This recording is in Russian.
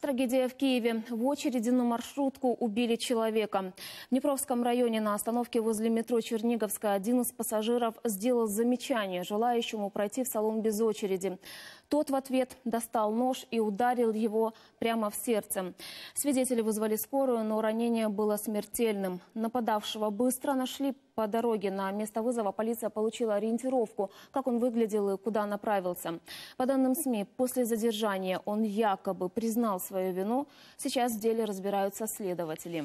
Трагедия в Киеве. В очереди на маршрутку убили человека. В Днепровском районе на остановке возле метро Черниговская один из пассажиров сделал замечание желающему пройти в салон без очереди. Тот в ответ достал нож и ударил его прямо в сердце. Свидетели вызвали скорую, но ранение было смертельным. Нападавшего быстро нашли по дороге на место вызова полиция получила ориентировку, как он выглядел и куда направился. По данным СМИ, после задержания он якобы признал свою вину. Сейчас в деле разбираются следователи.